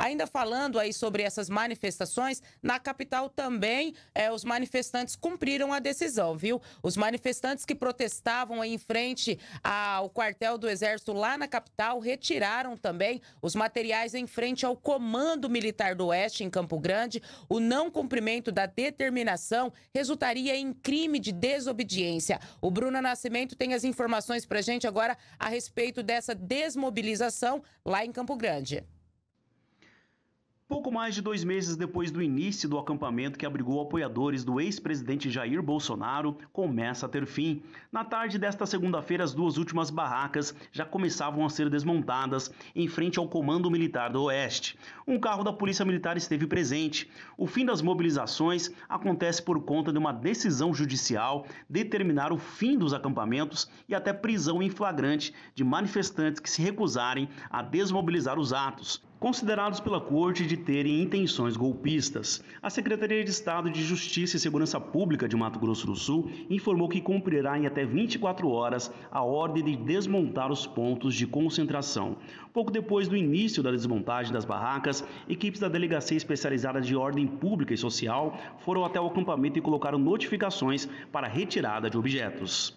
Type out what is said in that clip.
Ainda falando aí sobre essas manifestações, na capital também é, os manifestantes cumpriram a decisão, viu? Os manifestantes que protestavam em frente ao quartel do Exército lá na capital retiraram também os materiais em frente ao Comando Militar do Oeste, em Campo Grande. O não cumprimento da determinação resultaria em crime de desobediência. O Bruno Nascimento tem as informações para gente agora a respeito dessa desmobilização lá em Campo Grande. Pouco mais de dois meses depois do início do acampamento que abrigou apoiadores do ex-presidente Jair Bolsonaro, começa a ter fim. Na tarde desta segunda-feira, as duas últimas barracas já começavam a ser desmontadas em frente ao Comando Militar do Oeste. Um carro da Polícia Militar esteve presente. O fim das mobilizações acontece por conta de uma decisão judicial determinar o fim dos acampamentos e até prisão em flagrante de manifestantes que se recusarem a desmobilizar os atos considerados pela Corte de terem intenções golpistas. A Secretaria de Estado de Justiça e Segurança Pública de Mato Grosso do Sul informou que cumprirá em até 24 horas a ordem de desmontar os pontos de concentração. Pouco depois do início da desmontagem das barracas, equipes da Delegacia Especializada de Ordem Pública e Social foram até o acampamento e colocaram notificações para retirada de objetos.